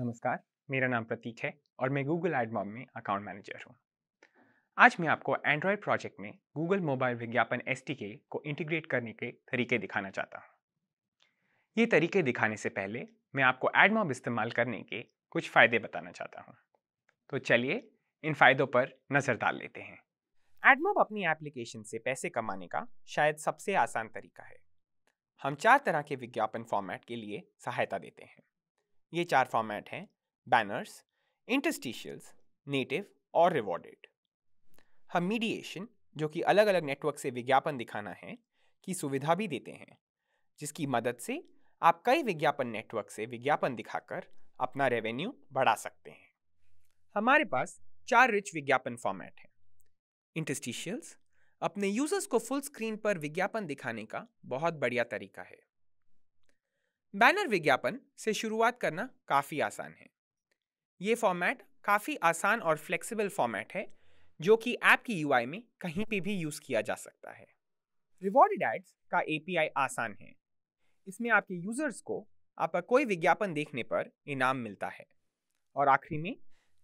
नमस्कार मेरा नाम प्रतीक है और मैं गूगल एडमॉब में अकाउंट मैनेजर हूँ आज मैं आपको एंड्रॉयड प्रोजेक्ट में गूगल मोबाइल विज्ञापन एस को इंटीग्रेट करने के तरीके दिखाना चाहता हूँ ये तरीके दिखाने से पहले मैं आपको एडमॉब इस्तेमाल करने के कुछ फ़ायदे बताना चाहता हूँ तो चलिए इन फ़ायदों पर नज़र डाल लेते हैं एडमॉब अपनी एप्लीकेशन से पैसे कमाने का शायद सबसे आसान तरीका है हम चार तरह के विज्ञापन फॉर्मेट के लिए सहायता देते हैं ये चार फॉर्मेट हैं बैनर्स इंटस्टिशियल्स नेटिव और रिवॉर्डेड हम मीडिएशन जो कि अलग अलग नेटवर्क से विज्ञापन दिखाना है की सुविधा भी देते हैं जिसकी मदद से आप कई विज्ञापन नेटवर्क से विज्ञापन दिखाकर अपना रेवेन्यू बढ़ा सकते हैं हमारे पास चार रिच विज्ञापन फॉर्मेट हैं इंटस्टिशियल्स अपने यूजर्स को फुल स्क्रीन पर विज्ञापन दिखाने का बहुत बढ़िया तरीका है बैनर विज्ञापन से शुरुआत करना काफ़ी आसान है ये फॉर्मेट काफ़ी आसान और फ्लेक्सिबल फॉर्मेट है जो कि ऐप की यू में कहीं पर भी यूज़ किया जा सकता है रिवॉर्डेड एड्स का ए आसान है इसमें आपके यूज़र्स को आपका कोई विज्ञापन देखने पर इनाम मिलता है और आखिरी में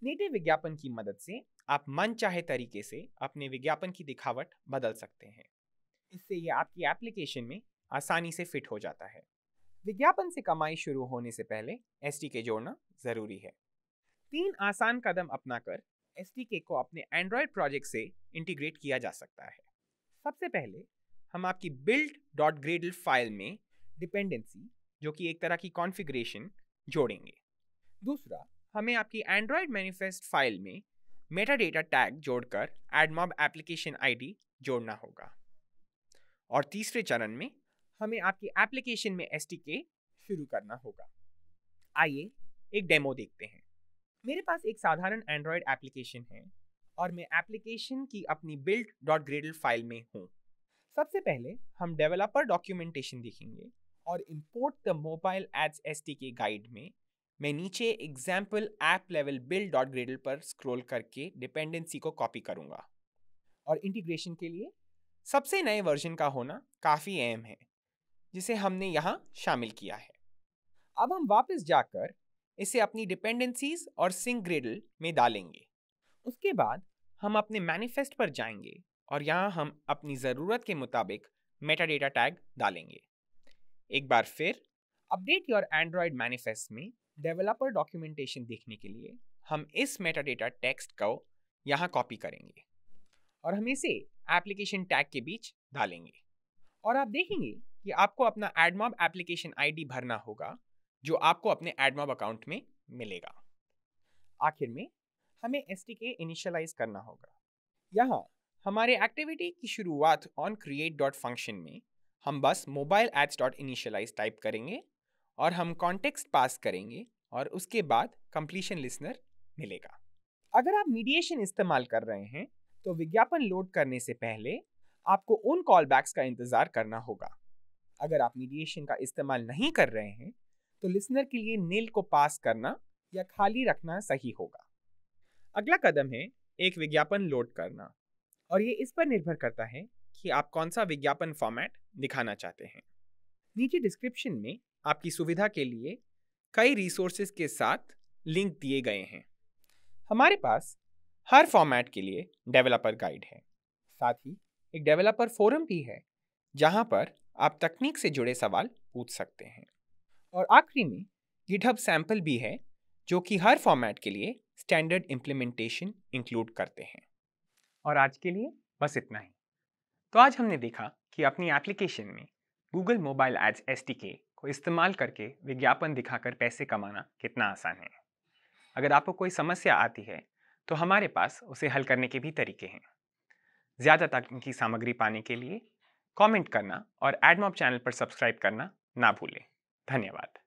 नेटिव विज्ञापन की मदद से आप मन चाहे तरीके से अपने विज्ञापन की दिखावट बदल सकते हैं इससे ये आपकी एप्लीकेशन में आसानी से फिट हो जाता है विज्ञापन से कमाई शुरू होने से पहले एस के जोड़ना ज़रूरी है तीन आसान कदम अपनाकर एस के को अपने एंड्रॉयड प्रोजेक्ट से इंटीग्रेट किया जा सकता है सबसे पहले हम आपकी बिल्ड डॉट ग्रेडल फाइल में डिपेंडेंसी जो कि एक तरह की कॉन्फ़िगरेशन जोड़ेंगे दूसरा हमें आपकी एंड्रॉयड मैनिफेस्ट फाइल में मेटा डेटा टैग जोड़कर एडमॉब एप्लीकेशन आईडी जोड़ना होगा और तीसरे चरण में हमें आपकी एप्लीकेशन में एस शुरू करना होगा आइए एक डेमो देखते हैं मेरे पास एक साधारण एंड्रॉयड एप्लीकेशन है और मैं एप्लीकेशन की अपनी बिल्ड डॉट ग्रेडल फाइल में हूँ सबसे पहले हम डेवलपर डॉक्यूमेंटेशन देखेंगे और इंपोर्ट द मोबाइल एड्स एस के गाइड में मैं नीचे example app level build dot gradle पर स्क्रोल करके डिपेंडेंसी को कॉपी करूँगा और इंटीग्रेशन के लिए सबसे नए वर्जन का होना काफ़ी अहम है जिसे हमने यहाँ शामिल किया है अब हम वापस जाकर इसे अपनी डिपेंडेंसीज और सिंग ग्रेडल में डालेंगे उसके बाद हम अपने मैनिफेस्ट पर जाएंगे और यहाँ हम अपनी ज़रूरत के मुताबिक मेटाडेटा टैग डालेंगे एक बार फिर अपडेट योर एंड्रॉयड मैनिफेस्ट में डेवलपर डॉक्यूमेंटेशन देखने के लिए हम इस मेटाडेटा टेक्स्ट को यहाँ कॉपी करेंगे और हम इसे एप्लीकेशन टैग के बीच डालेंगे और आप देखेंगे कि आपको अपना एडमॉब एप्लीकेशन आईडी भरना होगा जो आपको अपने एडमॉब अकाउंट में मिलेगा आखिर में हमें एस टी के इनिशियलाइज करना होगा यहाँ हमारे एक्टिविटी की शुरुआत ऑन क्रिएट डॉट फंक्शन में हम बस mobile apps dot initialize type करेंगे और हम कॉन्टेक्स्ट पास करेंगे और उसके बाद कंप्लीशन लिसनर मिलेगा अगर आप मीडिएशन इस्तेमाल कर रहे हैं तो विज्ञापन लोड करने से पहले आपको उन कॉल बैक्स का इंतज़ार करना होगा अगर आप मीडिएशन का इस्तेमाल नहीं कर रहे हैं तो लिसनर के लिए नील को पास करना या खाली रखना सही होगा अगला कदम है एक विज्ञापन लोड करना और ये इस पर निर्भर करता है कि आप कौन सा विज्ञापन फॉर्मेट दिखाना चाहते हैं नीचे डिस्क्रिप्शन में आपकी सुविधा के लिए कई रिसोर्सेज के साथ लिंक दिए गए हैं हमारे पास हर फॉर्मेट के लिए डेवलपर गाइड है साथ ही एक डेवलपर फोरम भी है जहाँ पर आप तकनीक से जुड़े सवाल पूछ सकते हैं और आखिरी में गिटहब सैंपल भी है जो कि हर फॉर्मेट के लिए स्टैंडर्ड इम्प्लीमेंटेशन इंक्लूड करते हैं और आज के लिए बस इतना ही तो आज हमने देखा कि अपनी एप्लीकेशन में गूगल मोबाइल एड्स एस को इस्तेमाल करके विज्ञापन दिखाकर पैसे कमाना कितना आसान है अगर आपको कोई समस्या आती है तो हमारे पास उसे हल करने के भी तरीके हैं ज़्यादा तकनीकी सामग्री पाने के लिए कमेंट करना और एडमॉप चैनल पर सब्सक्राइब करना ना भूलें धन्यवाद